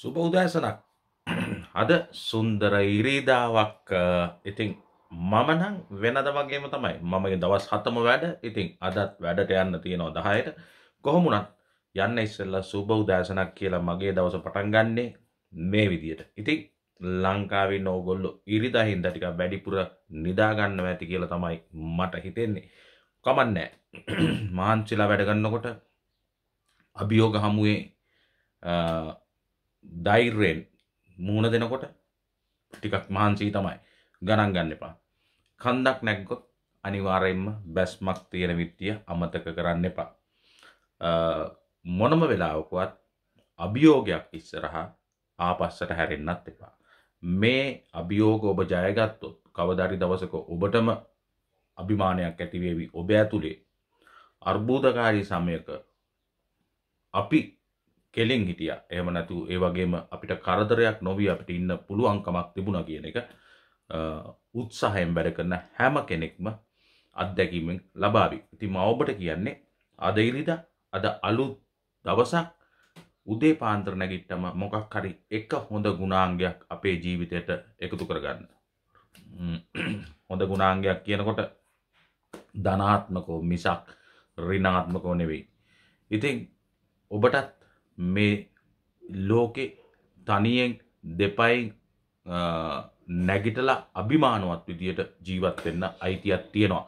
සුබ උදෑසනක් අද සුන්දර ඉරිදාවක් ඉතිං මමනං වෙනද වගේම තමයි මමගේ දවස් හතම වැඩ ඉතිං අදත් වැඩට යන්න තියෙනවා දහයට කොහොමුණත් යන්න ඉස්සල්ල සුබ උදෑසනක් කියලා මගේ දවස පටන්ගන්නේ මේ විදියට ඉතිං ලංකාවේ නෝගොල්ලො ඉරිදාහින්ද ටික වැඩිපුර නිදාගන්න ඇති කියලා තමයි මට හිතෙන්නේ කමන්නෑ මාංචිලා වැඩගන්නකොට අභියෝග හමුවේ ධෛර්යෙන් මූුණ දෙනකොට ටිකක් මහන්සී තමයි ගණන් ගන්න එපා. කන්දක් නැක්ගොත් අනිවාරයෙන්ම බැස්මක් තියෙන විත්තිය අමතක කරන්න එපා. මොනම වෙලාවකුවත් අභියෝගයක් ඉස්සරහා ආපස්සට හැරෙන්න්නත් එපා. මේ අභියෝග ඔබ ජයගත්තොත් කවධරි දවසක ඔබටම අභිමානයක් ඇතිවේවි ඔබ ඇතුළේ අර්බූධකාරී සමයක අපි කෙලෙන් හිටිය එහම නැතු ඒ වගේම අපිට කරදරයක් නොවී අපිට ඉන්න පුළුවන්කමක් තිබුණ කියන එක උත්සාහයෙන් බැර කරන හැම කෙනෙක්ම අත්දැකීමෙන් ලබාවි ඉතින් ඔබට කියන්නේ අද ඉරිදා අද අලුත් දවසක් උදේ පාන්දර නැගිට්ටම මොකක් හරි එක හොඳ ගුණාංගයක් අපේ ජීවිතයට එකතු කරගන්න. හොඳ ගුණාංගයක් කියනකොට ධනාත්මකෝ මිසක් ඍණාත්මකෝ නෙවෙයි. ඉතින් ඔබටත් මේ ලෝකෙ තනියෙන් දෙපයින් නැගිටලා අභිමානුවත් විදියට ජීවත් වෙන්න අයිතියක් තියෙනවා.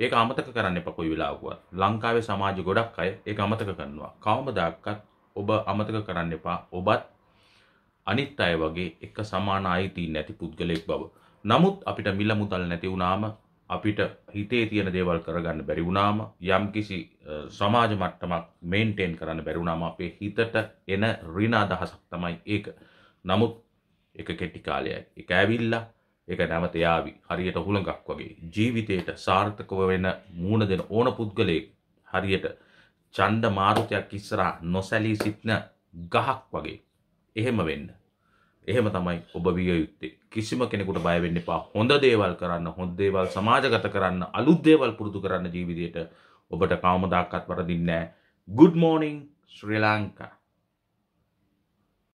ඒක අමතක කරන්න එපා කොයි වෙලාවකවත්. ලංකාවේ සමාජ ගොඩක් අය ඒක අමතක කරනවා. කවමදාකවත් ඔබ අමතක කරන්න එපා. ඔබත් අනිත් අය වගේ එක සමාන අයිතීන් නැති පුද්ගලයෙක් බව. නමුත් අපිට මිල මුදල් නැති වුණාම අපිට හිතේ තියෙන දේවල් කරගන්න බැරි වුණාම යම්කිසි සමාජ මට්ටමක් මේන්ටේන් කරන්න බැරිුණාම අපේ හිතට එන රිණ අදහසක් තමයි ඒක. නමුත් එක කෙටි කාලයයි. එක ඇවිල්ලා එක නැවත යාවි. හරියට හුළඟක් වගේ. ජීවිතයට සාර්ථකව වෙන මූණ දෙන ඕන පුද්ගලයෙක් හරියට ඡණ්ඩ මාරුතයක් ඉස්සරහා නොසැලී සිටන ගහක් වගේ. එහෙම වෙන්න. එහෙම තමයි ඔබ විය යුත්තේ. කිසිම කෙනෙකුට බය වෙන්න එපා. හොඳ දේවල් කරන්න, හොඳ දේවල් සමාජගත කරන්න, අලුත් දේවල් පුරුදු කරන්න ජීවිතේට ඔබට කවමදාකවත් වරදින්නේ නැහැ. good morning sri lanka